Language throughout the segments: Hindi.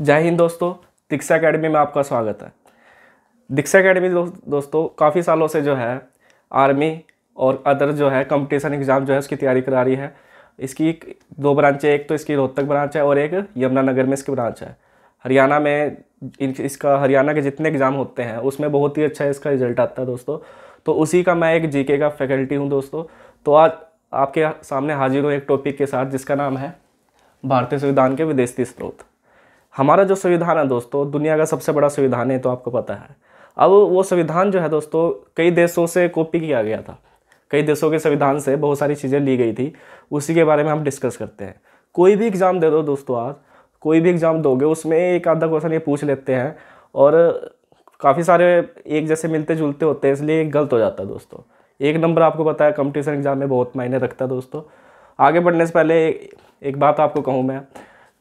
जय हिंद दोस्तों दीक्षा अकेडमी में आपका स्वागत है दीक्षा अकेडमी दो, दोस्तों काफ़ी सालों से जो है आर्मी और अदर जो है कंपटीशन एग्ज़ाम जो है उसकी तैयारी करा रही है इसकी दो ब्रांचें एक तो इसकी रोहतक ब्रांच है और एक यमुनानगर में इसकी ब्रांच है हरियाणा में इसका हरियाणा के जितने एग्ज़ाम होते हैं उसमें बहुत ही अच्छा इसका रिजल्ट आता है दोस्तों तो उसी का मैं एक जी का फैकल्टी हूँ दोस्तों तो आज आपके सामने हाजिर हूँ एक टॉपिक के साथ जिसका नाम है भारतीय संविधान के विदेशी स्रोत हमारा जो संविधान है दोस्तों दुनिया का सबसे बड़ा संविधान है तो आपको पता है अब वो संविधान जो है दोस्तों कई देशों से कॉपी किया गया था कई देशों के संविधान से बहुत सारी चीज़ें ली गई थी उसी के बारे में हम डिस्कस करते हैं कोई भी एग्ज़ाम दे दो दोस्तों आज कोई भी एग्ज़ाम दोगे उसमें एक आधा क्वेश्चन ये पूछ लेते हैं और काफ़ी सारे एक जैसे मिलते जुलते होते हैं इसलिए गलत हो जाता है दोस्तों एक नंबर आपको पता है कंपटीशन एग्ज़ाम में बहुत मायने रखता है दोस्तों आगे बढ़ने से पहले एक बात आपको कहूँ मैं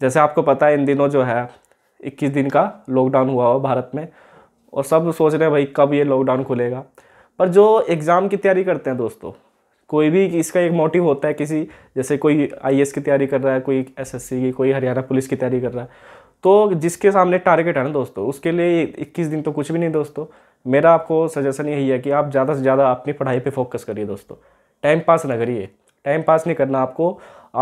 जैसे आपको पता है इन दिनों जो है इक्कीस दिन का लॉकडाउन हुआ हो भारत में और सब सोच रहे हैं भाई कब ये लॉकडाउन खुलेगा पर जो एग्ज़ाम की तैयारी करते हैं दोस्तों कोई भी इसका एक मोटिव होता है किसी जैसे कोई आई की तैयारी कर रहा है कोई एस की कोई हरियाणा पुलिस की तैयारी कर रहा है तो जिसके सामने टारगेट है ना दोस्तों उसके लिए इक्कीस दिन तो कुछ भी नहीं दोस्तों मेरा आपको सजेशन यही है कि आप ज़्यादा से ज़्यादा अपनी पढ़ाई पर फोकस करिए दोस्तों टाइम पास ना करिए टाइम पास नहीं करना आपको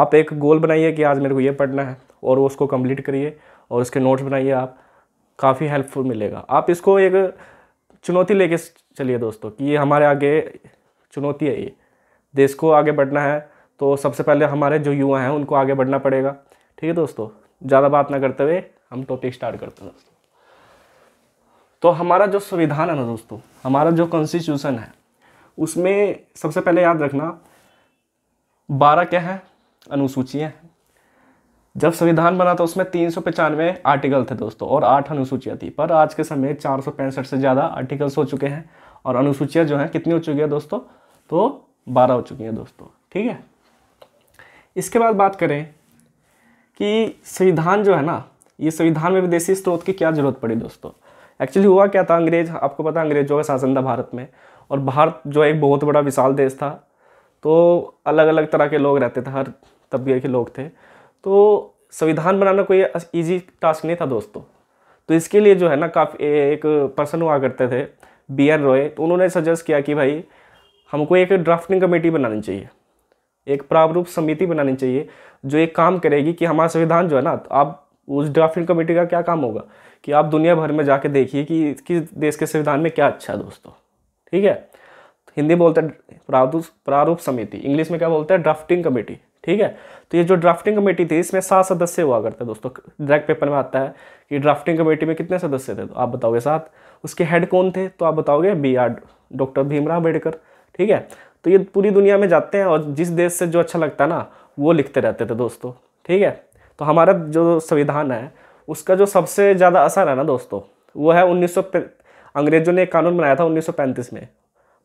आप एक गोल बनाइए कि आज मेरे को ये पढ़ना है और उसको कंप्लीट करिए और उसके नोट्स बनाइए आप काफ़ी हेल्पफुल मिलेगा आप इसको एक चुनौती लेके चलिए दोस्तों कि ये हमारे आगे चुनौती है ये देश को आगे बढ़ना है तो सबसे पहले हमारे जो युवा हैं उनको आगे बढ़ना पड़ेगा ठीक है दोस्तों ज़्यादा बात ना करते हुए हम टॉपिक स्टार्ट करते हैं दोस्तों तो हमारा जो संविधान है ना दोस्तों हमारा जो कॉन्स्टिट्यूशन है उसमें सबसे पहले याद रखना बारह क्या है अनुसूचियाँ हैं जब संविधान बना था उसमें तीन सौ पचानवे आर्टिकल थे दोस्तों और आठ अनुसूचियाँ थी पर आज के समय चार सौ पैंसठ से ज़्यादा आर्टिकल्स हो चुके हैं और अनुसूचियाँ जो हैं कितनी हो चुकी है दोस्तों तो बारह हो चुकी हैं दोस्तों ठीक है इसके बाद बात करें कि संविधान जो है ना ये संविधान में विदेशी स्रोत की क्या ज़रूरत पड़ी दोस्तों एक्चुअली हुआ क्या था अंग्रेज आपको पता अंग्रेजों का शासन था भारत में और भारत जो एक बहुत बड़ा विशाल देश था तो अलग अलग तरह के लोग रहते थे हर तबके के लोग थे तो संविधान बनाना कोई ईजी टास्क नहीं था दोस्तों तो इसके लिए जो है ना काफ़ी एक पर्सन हुआ करते थे बी एन रॉय तो उन्होंने सजेस्ट किया कि भाई हमको एक ड्राफ्टिंग कमेटी बनानी चाहिए एक प्रारूप समिति बनानी चाहिए जो एक काम करेगी कि हमारा संविधान जो है ना तो आप उस ड्राफ्टिंग कमेटी का क्या काम होगा कि आप दुनिया भर में जाके देखिए कि किस देश के संविधान में क्या अच्छा है दोस्तों ठीक है हिंदी बोलते हैं प्रारूप समिति इंग्लिश में क्या बोलते हैं ड्राफ्टिंग कमेटी ठीक है तो ये जो ड्राफ्टिंग कमेटी थी इसमें सात सदस्य हुआ करते हैं दोस्तों डायरेक्ट पेपर में आता है कि ड्राफ्टिंग कमेटी में कितने सदस्य थे तो आप बताओगे सात उसके हेड कौन थे तो आप बताओगे B R doctor Bhimrao Ambedkar ठीक है तो ये पूरी दुनिया में जाते हैं और जिस देश से जो अच्छा लगता है ना वो लिखते रहते थे दोस्तों ठीक है तो हमारा जो संविधान है उसका जो सबसे ज़्यादा असर है ना दोस्तों वो है उन्नीस अंग्रेज़ों ने एक कानून बनाया था 1935 में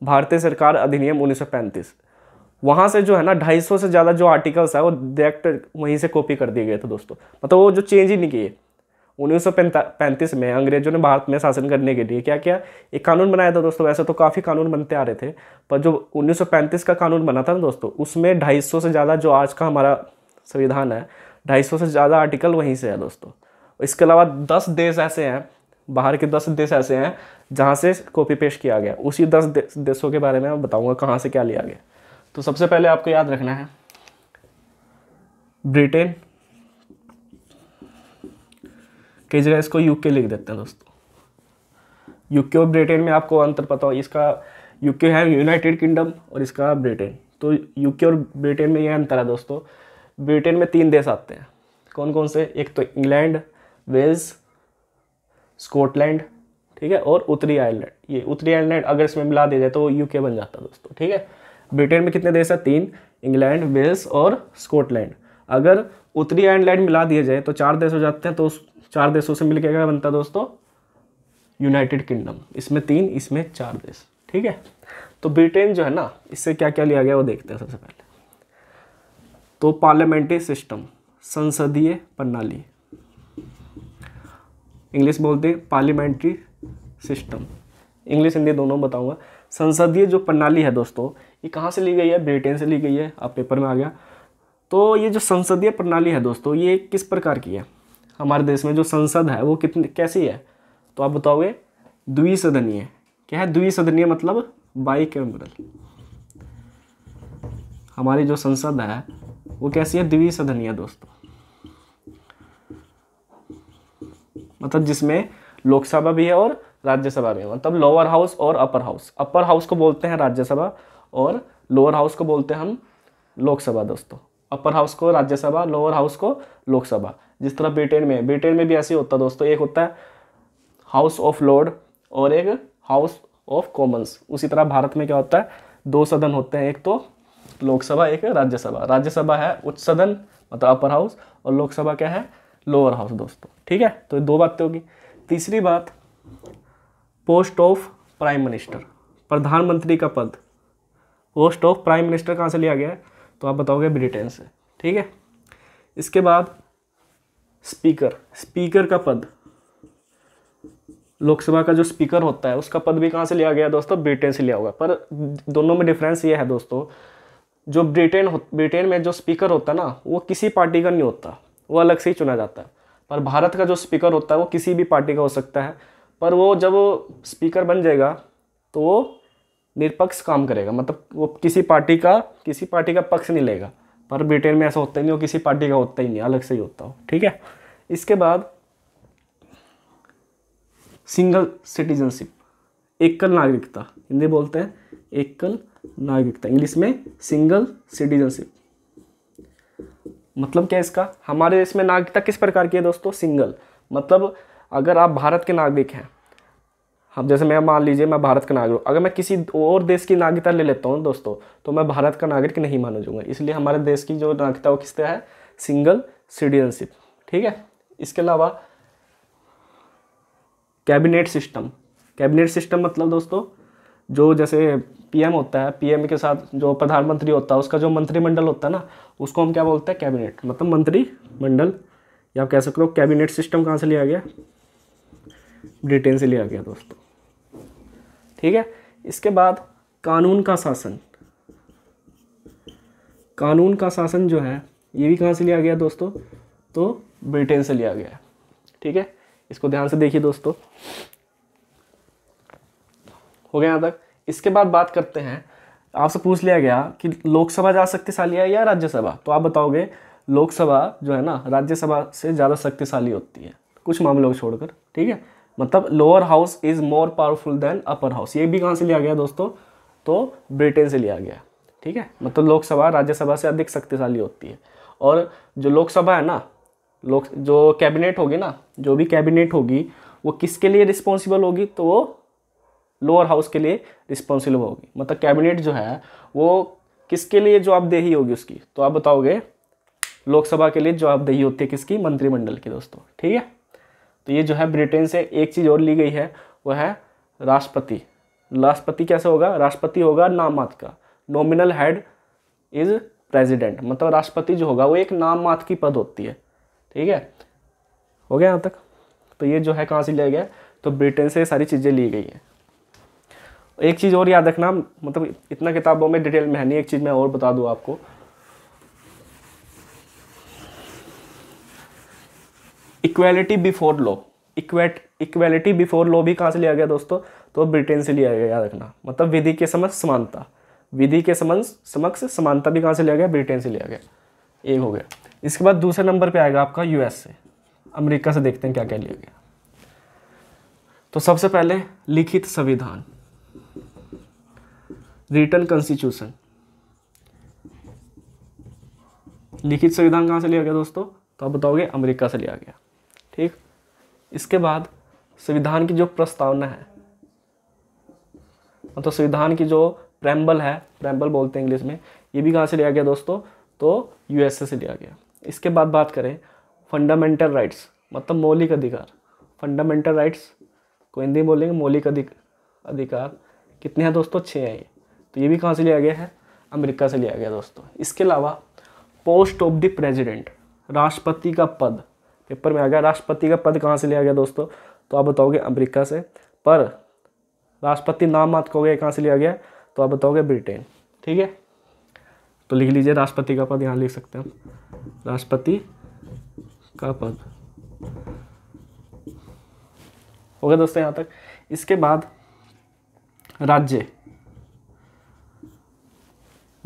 भारतीय सरकार अधिनियम 1935 वहाँ से जो है ना 250 से ज़्यादा जो आर्टिकल्स है वो डायरेक्ट वहीं से कॉपी कर दिए गए थे दोस्तों मतलब वो जो चेंज ही नहीं किए उन्नीस में अंग्रेजों ने भारत में शासन करने के लिए क्या किया एक कानून बनाया था दोस्तों वैसे तो काफ़ी कानून बनते आ रहे थे पर जो 1935 का कानून बना था ना दोस्तों उसमें 250 से ज़्यादा जो आज का हमारा संविधान है 250 से ज़्यादा आर्टिकल वहीं से है दोस्तों इसके अलावा दस देश ऐसे हैं बाहर के दस देश ऐसे हैं जहाँ से कॉपी पेश किया गया उसी दस देशों के बारे में मैं बताऊँगा कहाँ से क्या लिया गया तो सबसे पहले आपको याद रखना है ब्रिटेन कई जगह इसको यूके लिख देते हैं दोस्तों यूके और ब्रिटेन में आपको अंतर पता हो इसका यूके है यूनाइटेड किंगडम और इसका ब्रिटेन तो यूके और ब्रिटेन में यह अंतर है दोस्तों ब्रिटेन में तीन देश आते हैं कौन कौन से एक तो इंग्लैंड वेल्स स्कॉटलैंड ठीक है और उत्तरी आयरलैंड ये उत्तरी आयरलैंड अगर इसमें मिला दिया जाए तो यूके बन जाता दोस्तों ठीक है ब्रिटेन में कितने देश है तीन इंग्लैंड वेल्स और स्कॉटलैंड अगर उत्तरी आयरलैंड मिला दिया जाए तो चार देश हो जाते हैं तो चार देशों से मिलकर क्या बनता दोस्तों यूनाइटेड किंगडम इसमें तीन इसमें चार देश ठीक है तो ब्रिटेन जो है ना इससे क्या क्या लिया गया वो देखते हैं सबसे पहले तो पार्लियामेंट्री सिस्टम संसदीय प्रणाली इंग्लिश बोलते हैं पार्लियामेंट्री सिस्टम इंग्लिश हिंदी दोनों बताऊंगा संसदीय जो प्रणाली है दोस्तों ये कहाँ से ली गई है ब्रिटेन से ली गई है आप पेपर में आ गया तो ये जो संसदीय प्रणाली है दोस्तों ये किस प्रकार की है हमारे देश में जो संसद है वो कितनी कैसी है तो आप बताओगे द्विसदनीय क्या है द्विसदनीय मतलब बाई कैमरल हमारी जो संसद है वो कैसी है द्विसदनीय दोस्तों मतलब जिसमें लोकसभा भी है और राज्यसभा भी है मतलब लोअर हाउस और अपर हाउस अपर हाउस को बोलते हैं राज्यसभा और लोअर हाउस को बोलते हैं हम लोकसभा दोस्तों अपर हाउस को राज्यसभा लोअर हाउस को लोकसभा जिस तरह ब्रिटेन में ब्रिटेन में भी ऐसे होता है दोस्तों एक होता है हाउस ऑफ लॉर्ड और एक हाउस ऑफ कॉमन्स उसी तरह भारत में क्या होता है दो सदन होते हैं एक तो लोकसभा एक राज्यसभा राज्यसभा है उच्च सदन मतलब अपर हाउस और लोकसभा क्या है लोअर हाउस दोस्तों ठीक है तो दो बातें होगी तीसरी बात पोस्ट ऑफ प्राइम मिनिस्टर प्रधानमंत्री का पद पोस्ट ऑफ प्राइम मिनिस्टर कहाँ से लिया गया है तो आप बताओगे ब्रिटेन से ठीक है इसके बाद स्पीकर स्पीकर का पद लोकसभा का जो स्पीकर होता है उसका पद भी कहाँ से लिया गया दोस्तों ब्रिटेन से लिया होगा पर दोनों में डिफरेंस ये है दोस्तों जो ब्रिटेन हो ब्रिटेन में जो स्पीकर होता है ना वो किसी पार्टी का नहीं होता वो अलग से ही चुना जाता है पर भारत का जो स्पीकर होता है वो किसी भी पार्टी का हो सकता है पर वो जब वो स्पीकर बन जाएगा तो वो निरपक्ष काम करेगा मतलब वो किसी पार्टी का किसी पार्टी का पक्ष नहीं लेगा पर ब्रिटेन में ऐसा होता ही नहीं वो किसी पार्टी का होता ही नहीं अलग से ही होता हो ठीक है इसके बाद सिंगल सिटीजनशिप एकल नागरिकता हिंदी बोलते हैं एकल नागरिकता इंग्लिश में सिंगल सिटीजनशिप मतलब क्या इसका हमारे देश में नागरिकता किस प्रकार की है दोस्तों सिंगल मतलब अगर आप भारत के नागरिक हैं अब जैसे मैं मान लीजिए मैं भारत का नागरिक अगर मैं किसी और देश की नागरिकता ले लेता हूँ दोस्तों तो मैं भारत का नागरिक नहीं माना जाऊँगा इसलिए हमारे देश की जो नागरिकता वो किस तरह है सिंगल सिटीजनशिप ठीक है इसके अलावा कैबिनेट सिस्टम कैबिनेट सिस्टम मतलब दोस्तों जो जैसे पीएम होता है पीएम के साथ जो प्रधानमंत्री होता है उसका जो मंत्रिमंडल होता है ना उसको हम क्या बोलते हैं कैबिनेट मतलब मंत्रिमंडल या आप कह सकते हो कैबिनेट सिस्टम कहाँ से लिया गया ब्रिटेन से लिया गया दोस्तों ठीक है इसके बाद कानून का शासन कानून का शासन जो है ये भी कहाँ से लिया गया दोस्तों तो ब्रिटेन से लिया गया है ठीक है इसको ध्यान से देखिए दोस्तों हो गया यहाँ तक इसके बाद बात करते हैं आपसे पूछ लिया गया कि लोकसभा जा शक्तिशाली है या राज्यसभा तो आप बताओगे लोकसभा जो है ना राज्यसभा से ज़्यादा शक्तिशाली होती है कुछ मामलों को छोड़कर ठीक है मतलब lower house is more powerful than upper house ये भी कहाँ से लिया गया दोस्तों तो ब्रिटेन से लिया गया ठीक है मतलब लोकसभा राज्यसभा से अधिक शक्तिशाली होती है और जो लोकसभा है ना लोक जो कैबिनेट होगी ना जो भी कैबिनेट होगी वो किसके लिए रिस्पॉन्सिबल होगी तो वो लोअर हाउस के लिए रिस्पॉन्सिबल होगी मतलब कैबिनेट जो है वो किसके लिए जवाबदेही होगी उसकी तो आप बताओगे लोकसभा के लिए जवाबदेही होती है किसकी मंत्रिमंडल की दोस्तों ठीक है तो ये जो है ब्रिटेन से एक चीज़ और ली गई है वो है राष्ट्रपति राष्ट्रपति कैसे होगा राष्ट्रपति होगा नाम मात्र का नॉमिनल हेड इज प्रेसिडेंट मतलब राष्ट्रपति जो होगा वो एक नाम मात्र की पद होती है ठीक है हो गया यहाँ तक तो ये जो है कहाँ से लिया गया तो ब्रिटेन से सारी चीज़ें ली गई हैं एक चीज़ और याद रखना मतलब इतना किताबों में डिटेल में है नहीं एक चीज़ मैं और बता दूँ आपको equality before law equate equality before law भी कहाँ से लिया गया दोस्तों तो ब्रिटेन से लिया गया याद रखना मतलब विधि के समक्ष समानता विधि के समक्ष समक्ष समानता भी कहाँ से लिया गया ब्रिटेन से लिया गया एक हो गया इसके बाद दूसरे नंबर पे आएगा आपका यूएस से अमेरिका से देखते हैं क्या क्या लिया गया तो सबसे पहले लिखित संविधान रिटर्न कॉन्स्टिट्यूशन लिखित संविधान कहाँ से लिया गया दोस्तों तो आप बताओगे अमेरिका से लिया गया ठीक इसके बाद संविधान की जो प्रस्तावना है मतलब तो संविधान की जो प्रैम्बल है प्रैम्बल बोलते हैं इंग्लिश में ये भी कहाँ से लिया गया दोस्तों तो यूएसए से लिया गया इसके बाद बात करें फंडामेंटल राइट्स मतलब मौलिक अधिकार फंडामेंटल राइट्स को हिंदी में बोलेंगे मौलिक अधिक अधिकार कितने हैं दोस्तों छः हैं ये तो ये भी कहाँ से लिया गया है अमेरिका से लिया गया दोस्तों इसके अलावा पोस्ट ऑफ द प्रेसिडेंट राष्ट्रपति का पद पेपर में आ गया राष्ट्रपति का पद कहाँ से लिया गया दोस्तों तो आप बताओगे अमेरिका से पर राष्ट्रपति नाम मत कहोगे कहाँ से लिया गया तो आप बताओगे ब्रिटेन ठीक है तो लिख लीजिए राष्ट्रपति का पद यहाँ लिख सकते हैं राष्ट्रपति का पद हो गया दोस्तों यहाँ तक इसके बाद राज्य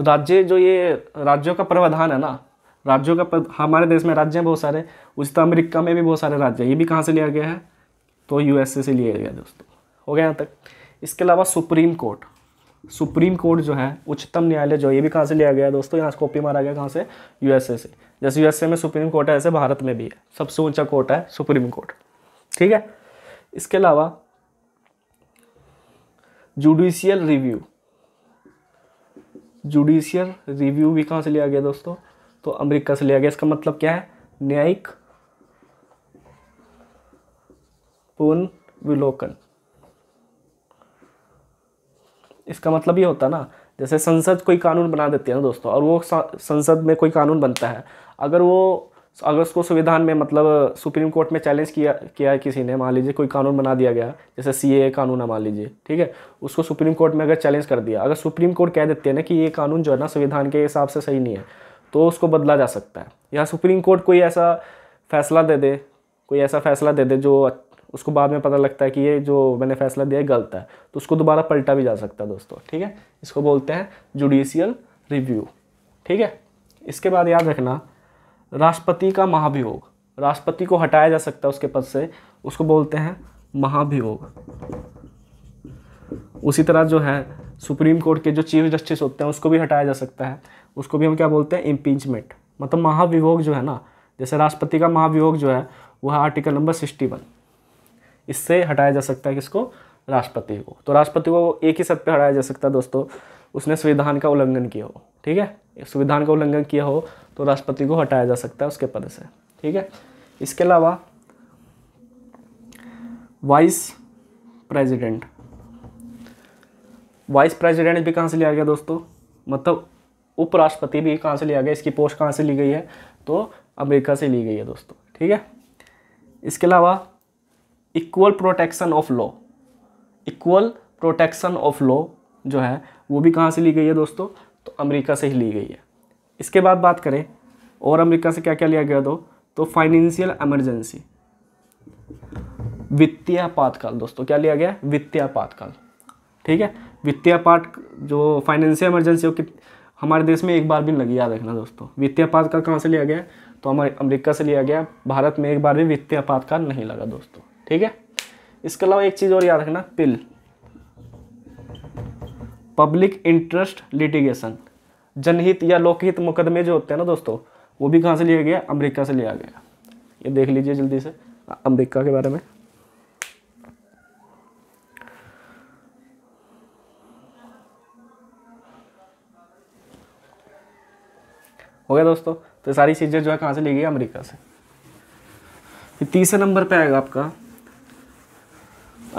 राज्य जो ये राज्यों का प्रावधान है ना राज्यों का हमारे देश में राज्य हैं बहुत सारे उस तरह तो अमेरिका में भी बहुत सारे राज्य हैं ये भी कहाँ से लिया गया है तो यूएसए से लिया गया दोस्तों हो गया यहाँ तक इसके अलावा सुप्रीम कोर्ट सुप्रीम कोर्ट जो है उच्चतम न्यायालय जो ये भी कहाँ से लिया गया है दोस्तों यहाँ कॉपी मारा गया कहाँ से यूएसए से जैसे यूएसए में सुप्रीम कोर्ट है ऐसे भारत में भी है सबसे ऊंचा कोर्ट है सुप्रीम कोर्ट ठीक है इसके अलावा जुडिशियल रिव्यू जुडिशियल रिव्यू भी कहाँ से लिया गया दोस्तों तो अमेरिका से लिया गया इसका मतलब क्या है न्यायिक पुनर्विलोकन इसका मतलब ये होता ना जैसे संसद कोई कानून बना देती है ना दोस्तों और वो संसद में कोई कानून बनता है अगर वो अगर उसको संविधान में मतलब सुप्रीम कोर्ट में चैलेंज किया किया है किसी ने मान लीजिए कोई कानून बना दिया गया जैसे सी ए कानून है मान लीजिए ठीक है उसको सुप्रीम कोर्ट में अगर चैलेंज कर दिया अगर सुप्रीम कोर्ट कह देते हैं ना कि ये कानून जो है ना संविधान के हिसाब से सही नहीं है तो उसको बदला जा सकता है या सुप्रीम कोर्ट कोई ऐसा फैसला दे दे कोई ऐसा फैसला दे दे जो उसको बाद में पता लगता है कि ये जो मैंने फैसला दिया है गलत है तो उसको दोबारा पलटा भी जा सकता है दोस्तों ठीक है इसको बोलते हैं जुडिशियल रिव्यू ठीक है इसके बाद याद रखना राष्ट्रपति का महाभियोग राष्ट्रपति को हटाया जा सकता है उसके पद से उसको बोलते हैं महाभियोग उसी तरह जो है सुप्रीम कोर्ट के जो चीफ जस्टिस होते हैं उसको भी हटाया जा सकता है उसको भी हम क्या बोलते हैं इम्पीचमेंट मतलब महाभियोग जो है ना जैसे राष्ट्रपति का महाभियोग जो है वह आर्टिकल नंबर सिक्सटी वन इससे हटाया जा सकता है किसको राष्ट्रपति को तो राष्ट्रपति को एक ही सद पर हटाया जा सकता है दोस्तों उसने संविधान का उल्लंघन किया हो ठीक है संविधान का उल्लंघन किया हो तो राष्ट्रपति को हटाया जा सकता है उसके पद से ठीक है इसके अलावा वाइस प्रेसिडेंट वाइस प्रेसिडेंट भी कहाँ से लिया गया दोस्तों मतलब उपराष्ट्रपति भी कहाँ से लिया गया इसकी पोस्ट कहाँ से ली गई है तो अमेरिका से ली गई है दोस्तों ठीक है इसके अलावा equal protection of law equal protection of law जो है वो भी कहाँ से ली गई है दोस्तों तो अमेरिका से ही ली गई है इसके बाद बात करें और अमेरिका से क्या क्या लिया गया दो तो फाइनेंशियल एमरजेंसी वित्तीय आपातकाल दोस्तों क्या लिया गया वित्तीय आपातकाल ठीक है वित्तीय आपात जो फाइनेंशियल इमरजेंसी हो कि हमारे देश में एक बार भी लगी याद रखना दोस्तों वित्तीय आपातकाल कहाँ से लिया गया तो हमारे अमेरिका से लिया गया भारत में एक बार भी वित्तीय आपातकाल नहीं लगा दोस्तों ठीक है इसके अलावा एक चीज़ और याद रखना पिल पब्लिक इंटरेस्ट लिटिगेशन जनहित या लोकहित मुकदमे जो होते हैं ना दोस्तों वो भी कहाँ से लिया गया अमेरिका से लिया गया ये देख लीजिए जल्दी से अमेरिका के बारे में हो गया दोस्तों तो सारी चीज़ें जो है कहाँ से ली गई अमेरिका से तीसरे नंबर पे आएगा आपका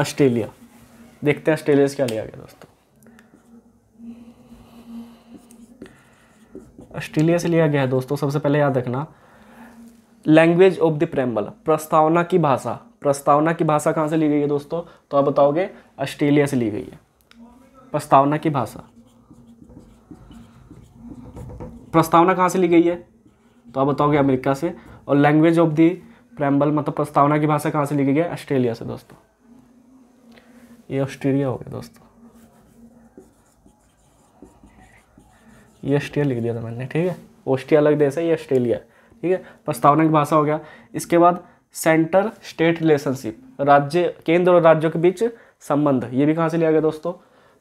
ऑस्ट्रेलिया देखते हैं ऑस्ट्रेलिया से क्या लिया गया दोस्तों ऑस्ट्रेलिया से लिया गया है दोस्तों सबसे पहले याद रखना लैंग्वेज ऑफ द प्रेम्बल प्रस्तावना की भाषा प्रस्तावना की भाषा कहाँ से ली गई है दोस्तों तो आप बताओगे ऑस्ट्रेलिया से ली गई है प्रस्तावना की भाषा प्रस्तावना कहाँ से ली गई है तो आप बताओगे अमेरिका से और लैंग्वेज ऑफ दी प्रैम्बल मतलब प्रस्तावना की भाषा कहाँ से ली गई है ऑस्ट्रेलिया से दोस्तों ये ऑस्ट्रेलिया हो गया दोस्तों ये ऑस्ट्रिया लिख दिया था मैंने ठीक है ऑस्ट्रिया अलग देश है ये ऑस्ट्रेलिया ठीक है प्रस्तावना की भाषा हो गया इसके बाद सेंटर स्टेट रिलेशनशिप राज्य केंद्र और राज्यों के बीच संबंध ये भी कहाँ से लिया गया दोस्तों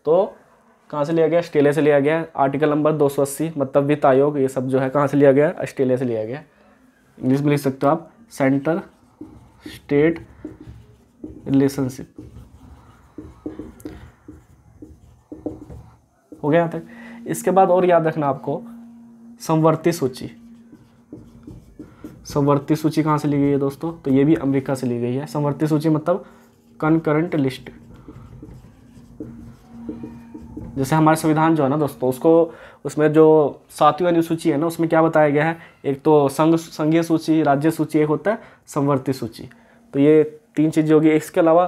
तो कहाँ से लिया गया ऑस्ट्रेलिया से लिया गया आर्टिकल नंबर दो मतलब वित्त आयोग ये सब जो है कहाँ से लिया गया ऑस्ट्रेलिया से लिया गया इंग्लिश में लिख सकते हो आप सेंटर स्टेट रिलेशनशिप हो गया यहाँ तक इसके बाद और याद रखना आपको संवर्ती सूची संवर्ती सूची कहाँ से ली गई है दोस्तों तो ये भी अमेरिका से ली गई है संवर्ती सूची मतलब कनकरेंट लिस्ट जैसे हमारे संविधान जो है ना दोस्तों उसको उसमें जो सातवीं अनुसूची है ना उसमें क्या बताया गया है एक तो संघ संघीय सूची राज्य सूची एक होता है संवर्ती सूची तो ये तीन चीज़ें होगी इसके अलावा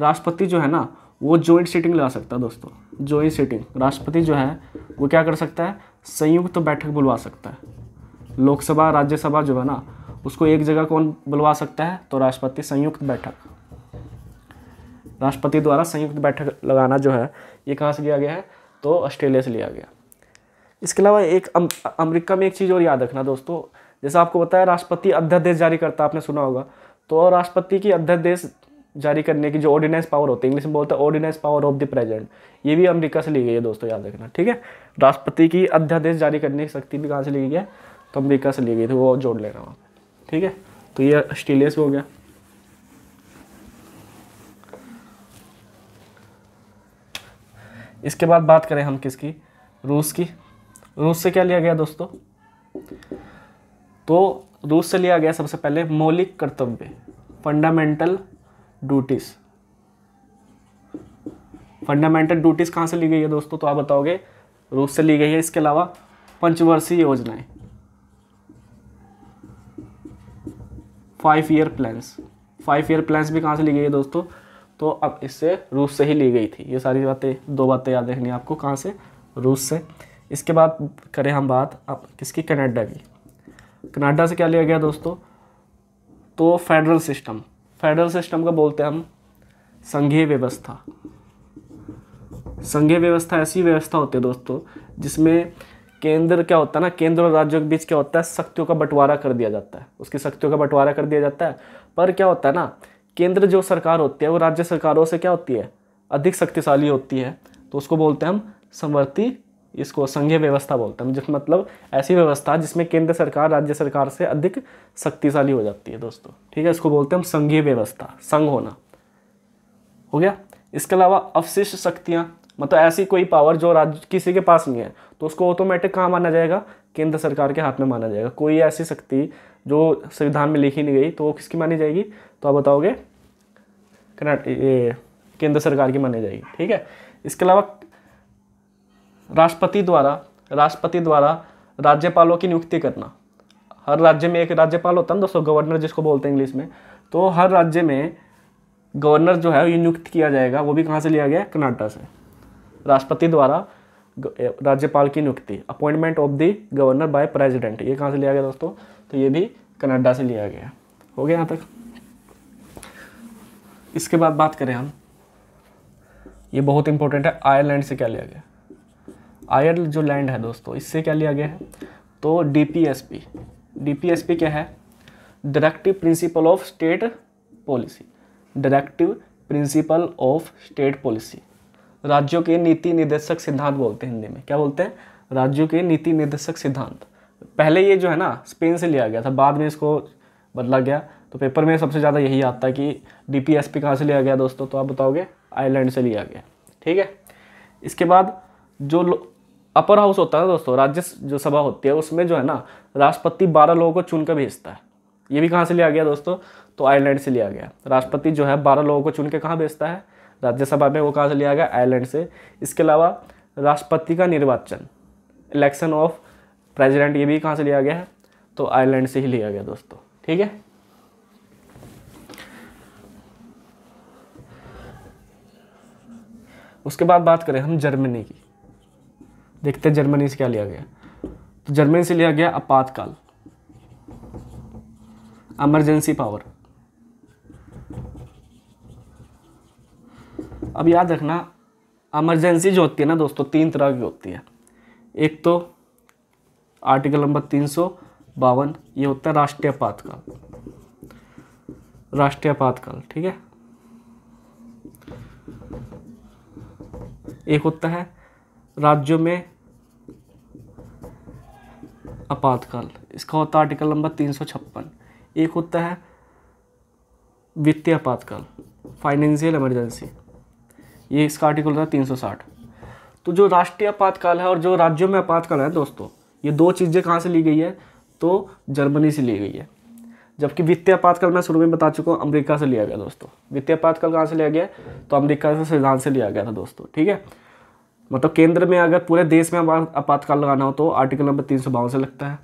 राष्ट्रपति जो है ना वो जॉइंट सीटिंग लगा सकता है दोस्तों जॉइंट सीटिंग राष्ट्रपति जो है वो क्या कर सकता है संयुक्त तो बैठक बुलवा सकता है लोकसभा राज्यसभा जो है ना उसको एक जगह कौन बुलवा सकता है तो राष्ट्रपति संयुक्त बैठक राष्ट्रपति द्वारा संयुक्त बैठक लगाना जो है ये कहाँ से लिया गया है तो ऑस्ट्रेलिया से लिया गया इसके अलावा एक अम, अमेरिका में एक चीज़ और याद रखना दोस्तों जैसा आपको बताया राष्ट्रपति अध्यादेश जारी करता आपने सुना होगा तो राष्ट्रपति की अध्यादेश जारी करने की जो ऑर्डिनेंस पावर होती है इंग्लिश में बोलते हैं ordinance power of the president ये भी अमेरिका से ली गई है दोस्तों याद रखना ठीक है राष्ट्रपति की अध्यादेश जारी करने की शक्ति भी कहाँ से ली गई है तो अमेरिका से ली गई थी वो जोड़ लेना वहाँ ठीक है तो ये ऑस्ट्रेलिया से हो गया इसके बाद बात करें हम किसकी रूस की रूस से क्या लिया गया दोस्तों तो रूस से लिया गया सबसे पहले मौलिक कर्तव्य फंडामेंटल ड्यूटीज फंडामेंटल ड्यूटीज कहाँ से ली गई है दोस्तों तो आप बताओगे रूस से ली गई है इसके अलावा पंचवर्षीय योजनाएं five year plans five year plans भी कहाँ से ली गई है दोस्तों तो अब इससे रूस से ही ली गई थी ये सारी बातें दो बातें याद रखनी आपको कहाँ से रूस से इसके बाद करें हम बात अब किसकी कनाडा की कनाडा से क्या लिया गया दोस्तों तो फेडरल सिस्टम फेडरल सिस्टम का बोलते हैं हम संघीय व्यवस्था संघीय व्यवस्था ऐसी व्यवस्था होती है दोस्तों जिसमें केंद्र क्या होता है ना केंद्र और राज्यों के बीच क्या होता है शक्तियों का बंटवारा कर दिया जाता है उसकी शक्तियों का बंटवारा कर दिया जाता है पर क्या होता है ना केंद्र जो सरकार होती है वो राज्य सरकारों से क्या होती है अधिक शक्तिशाली होती है तो उसको बोलते हैं हम समवर्ती इसको संघीय व्यवस्था बोलते हैं जिस मतलब ऐसी व्यवस्था जिसमें केंद्र सरकार राज्य सरकार से अधिक शक्तिशाली हो जाती है दोस्तों ठीक है इसको बोलते हैं हम संघीय व्यवस्था संघ होना हो गया इसके अलावा अवशिष्ट शक्तियाँ मतलब ऐसी कोई पावर जो राज्य किसी के पास नहीं है तो उसको ऑटोमेटिक कहाँ माना जाएगा केंद्र सरकार के हाथ में माना जाएगा कोई ऐसी शक्ति जो संविधान में लिखी नहीं गई तो वो किसकी मानी जाएगी तो आप बताओगे कर्नाटक केंद्र सरकार की मानी जाएगी ठीक है इसके अलावा राष्ट्रपति द्वारा राष्ट्रपति द्वारा राज्यपालों की नियुक्ति करना हर राज्य में एक राज्यपाल होता है दोस्तों गवर्नर जिसको बोलते हैं इंग्लिश में तो हर राज्य में गवर्नर जो है ये नियुक्त किया जाएगा वो भी कहाँ से लिया गया कर्नाटक से राष्ट्रपति द्वारा राज्यपाल की नियुक्ति appointment of the governor by president ये कहाँ से लिया गया दोस्तों तो ये भी कनाडा से लिया गया हो गया यहाँ तक इसके बाद बात करें हम ये बहुत इंपॉर्टेंट है आयरलैंड से क्या लिया गया आयर जो लैंड है दोस्तों इससे क्या लिया गया है तो D P S P D P S P क्या है directive principle of state policy directive principle of state policy राज्यों के नीति निर्देशक सिद्धांत बोलते हैं हिंदी में क्या बोलते हैं राज्यों के नीति निर्देशक सिद्धांत पहले ये जो है ना स्पेन से लिया गया था बाद में इसको बदला गया तो पेपर में सबसे ज़्यादा यही आता है कि डी पी एस पी कहाँ से लिया गया दोस्तों तो आप बताओगे आयरलैंड से लिया गया ठीक है इसके बाद जो अपर हाउस होता है दोस्तों राज्य जो सभा होती है उसमें जो है ना राष्ट्रपति बारह लोगों को चुन कर भेजता है ये भी कहाँ से लिया गया दोस्तों तो आयरलैंड से लिया गया राष्ट्रपति जो है बारह लोगों को चुन के कहाँ भेजता है राज्यसभा में वो कहाँ से लिया गया आयरलैंड से इसके अलावा राष्ट्रपति का निर्वाचन इलेक्शन ऑफ प्रेसिडेंट ये भी कहाँ से लिया गया है तो आयरलैंड से ही लिया गया दोस्तों ठीक है उसके बाद बात करें हम जर्मनी की देखते हैं जर्मनी से क्या लिया गया तो जर्मनी से लिया गया आपातकाल एमरजेंसी पावर अब याद रखना एमरजेंसी जो होती है ना दोस्तों तीन तरह की होती है एक तो आर्टिकल नंबर तीन सौ बावन ये होता है राष्ट्रीय आपातकाल राष्ट्रीय आपातकाल ठीक है एक होता है राज्यों में आपातकाल इसका होता है आर्टिकल नंबर तीन सौ छप्पन एक होता है वित्तीय आपातकाल फाइनेंशियल इमरजेंसी ये इसका आर्टिकल होता है तीन सौ साठ तो जो राष्ट्रीय आपातकाल है और जो राज्यों में आपातकाल है दोस्तों ये दो चीज़ें कहाँ से ली गई है तो जर्मनी से ली गई है जबकि वित्तीय आपातकाल मैं शुरू में बता चुका हूँ अमेरिका से लिया गया दोस्तों वित्तीय आपातकाल कहाँ से लिया गया तो अमेरिका से संविधान से लिया गया था दोस्तों ठीक है मतलब केंद्र में अगर पूरे देश में आपातकाल लगाना हो तो आर्टिकल नंबर तीन सौ से लगता है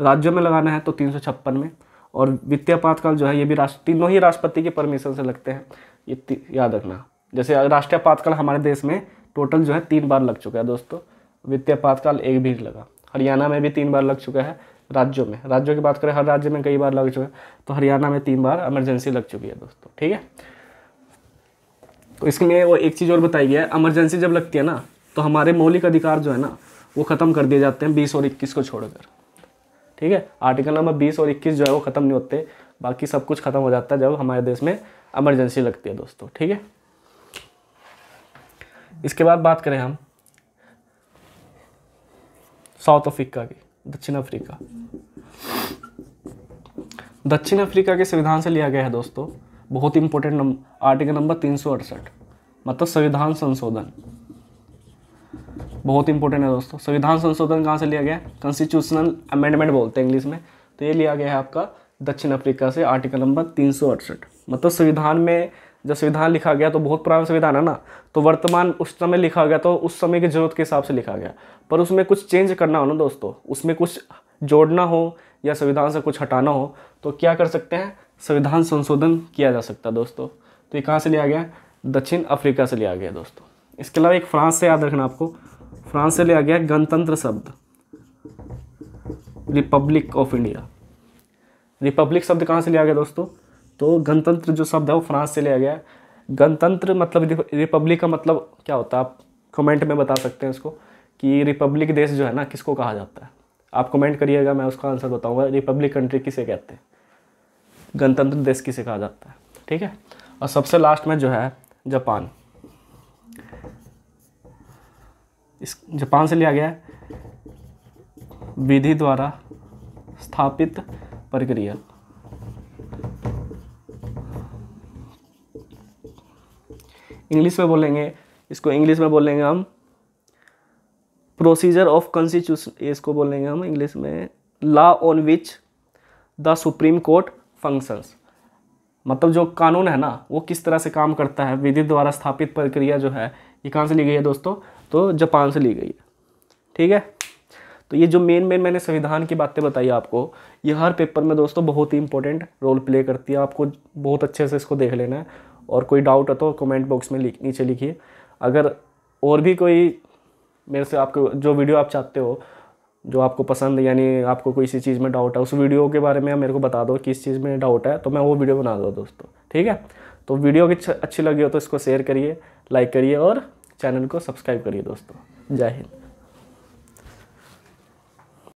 राज्यों में लगाना है तो तीन में और वित्तीय आपातकाल जो है ये भी राष्ट्र तीनों ही राष्ट्रपति के परमिशन से लगते हैं ये याद रखना जैसे राष्ट्रीय आपातकाल हमारे देश में टोटल जो है तीन बार लग चुका है दोस्तों वित्तीय आपातकाल एक भी लगा हरियाणा में भी तीन बार लग चुका है राज्यों में राज्यों की बात करें हर राज्य में कई बार लग चुका है तो हरियाणा में तीन बार इमरजेंसी लग चुकी है दोस्तों ठीक है तो इसमें वो एक चीज़ और बताई गई है इमरजेंसी जब लगती है ना तो हमारे मौलिक अधिकार जो है ना वो ख़त्म कर दिए जाते हैं बीस और इक्कीस को छोड़कर ठीक है आर्टिकल नंबर बीस और इक्कीस जो है वो ख़त्म नहीं होते बाकी सब कुछ ख़त्म हो जाता है जब हमारे देश में एमरजेंसी लगती है दोस्तों ठीक है इसके बाद बात करें हम साउथ अफ्रीका की दक्षिण अफ्रीका दक्षिण अफ्रीका के संविधान से लिया गया है दोस्तों बहुत इंपॉर्टेंट नंबर आर्टिकल नंबर तीन मतलब संविधान संशोधन बहुत इंपॉर्टेंट है दोस्तों संविधान संशोधन कहाँ से लिया गया कॉन्स्टिट्यूशनल अमेंडमेंट बोलते हैं इंग्लिश में तो ये लिया गया है आपका दक्षिण अफ्रीका से आर्टिकल नंबर तीन मतलब संविधान में जब संविधान लिखा गया तो बहुत पुराना संविधान है ना तो वर्तमान उस समय लिखा गया तो उस समय की ज़रूरत के हिसाब से लिखा गया पर उसमें कुछ चेंज करना हो ना दोस्तों उसमें कुछ जोड़ना हो या संविधान से कुछ हटाना हो तो क्या कर सकते हैं संविधान संशोधन किया जा सकता है दोस्तों तो ये कहाँ से लिया गया दक्षिण अफ्रीका से लिया गया दोस्तों इसके अलावा एक फ्रांस से याद रखना आपको फ्रांस से लिया गया गणतंत्र शब्द रिपब्लिक ऑफ इंडिया रिपब्लिक शब्द कहाँ से लिया गया दोस्तों तो गणतंत्र जो शब्द है वो फ्रांस से लिया गया है गणतंत्र मतलब रिपब्लिक का मतलब क्या होता है आप कमेंट में बता सकते हैं इसको कि रिपब्लिक देश जो है ना किसको कहा जाता है आप कमेंट करिएगा मैं उसका आंसर बताऊंगा रिपब्लिक कंट्री किसे कहते हैं गणतंत्र देश किसे कहा जाता है ठीक है और सबसे लास्ट में जो है जापान इस जापान से लिया गया विधि द्वारा स्थापित प्रक्रिया इंग्लिश में बोलेंगे इसको इंग्लिश में बोलेंगे हम प्रोसीजर ऑफ कॉन्स्टिट्यूशन इसको बोलेंगे हम इंग्लिश में law on which the supreme court functions मतलब जो कानून है ना वो किस तरह से काम करता है विधि द्वारा स्थापित प्रक्रिया जो है ये कहाँ से ली गई है दोस्तों तो जापान से ली गई है ठीक है तो ये जो मेन मेन मैंने संविधान की बातें बताई आपको ये हर पेपर में दोस्तों बहुत ही इंपॉर्टेंट रोल प्ले करती है आपको बहुत अच्छे से इसको देख लेना है और कोई डाउट है तो कमेंट बॉक्स में नीचे लिखिए अगर और भी कोई मेरे से आपको जो वीडियो आप चाहते हो जो आपको पसंद यानी आपको कोई सी चीज़ में डाउट है उस वीडियो के बारे में मेरे को बता दो किस चीज़ में डाउट है तो मैं वो वीडियो बना दूँ दोस्तों ठीक है तो वीडियो अच्छी लगी हो तो इसको शेयर करिए लाइक करिए और चैनल को सब्सक्राइब करिए दोस्तों जय हिंद